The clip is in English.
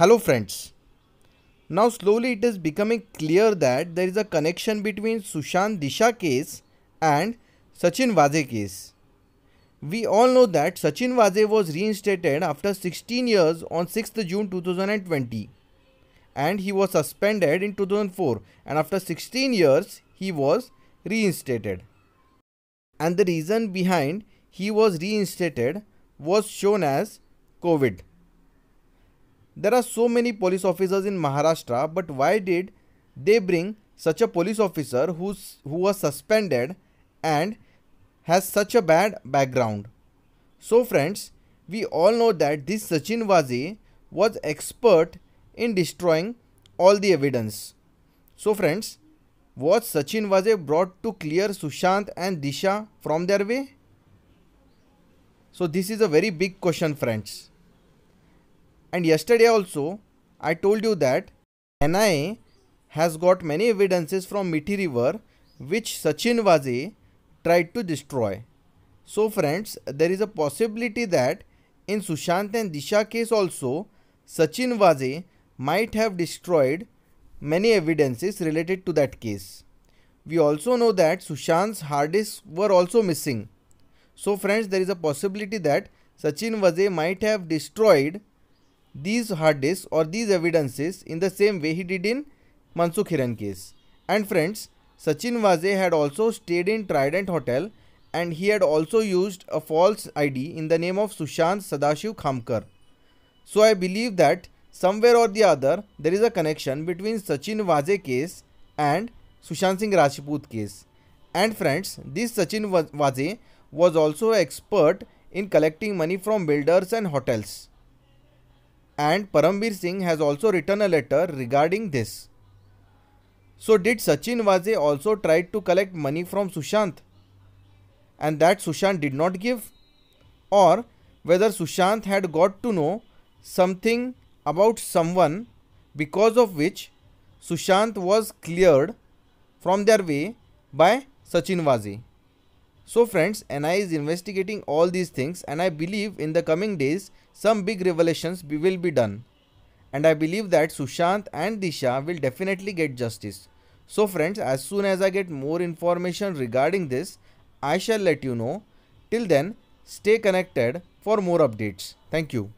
Hello friends. Now slowly it is becoming clear that there is a connection between Sushant Disha case and Sachin Vaze case. We all know that Sachin Vaze was reinstated after 16 years on 6th June 2020 and he was suspended in 2004 and after 16 years he was reinstated. And the reason behind he was reinstated was shown as COVID. There are so many police officers in Maharashtra, but why did they bring such a police officer who's, who was suspended and has such a bad background? So friends, we all know that this Sachin Wazi was expert in destroying all the evidence. So friends, was Sachin Waze brought to clear Sushant and Disha from their way? So this is a very big question friends. And yesterday also, I told you that NIA has got many evidences from Mithi River which Sachin Vaze tried to destroy. So friends, there is a possibility that in Sushant and Disha case also, Sachin Vaze might have destroyed many evidences related to that case. We also know that Sushant's hard disks were also missing. So friends, there is a possibility that Sachin Vaze might have destroyed these hard disks or these evidences in the same way he did in Mansukh Hiran case. And friends, Sachin Vaze had also stayed in Trident Hotel and he had also used a false ID in the name of Sushant Sadashiv Khamkar. So I believe that somewhere or the other there is a connection between Sachin Vaze case and Sushant Singh Rajput case. And friends, this Sachin Vaze was also expert in collecting money from builders and hotels and Parambir Singh has also written a letter regarding this. So did Sachin Waze also try to collect money from Sushant and that Sushant did not give or whether Sushant had got to know something about someone because of which Sushant was cleared from their way by Sachin Waze. So friends, NI is investigating all these things and I believe in the coming days some big revelations will be done. And I believe that Sushant and Disha will definitely get justice. So friends, as soon as I get more information regarding this, I shall let you know. Till then, stay connected for more updates. Thank you.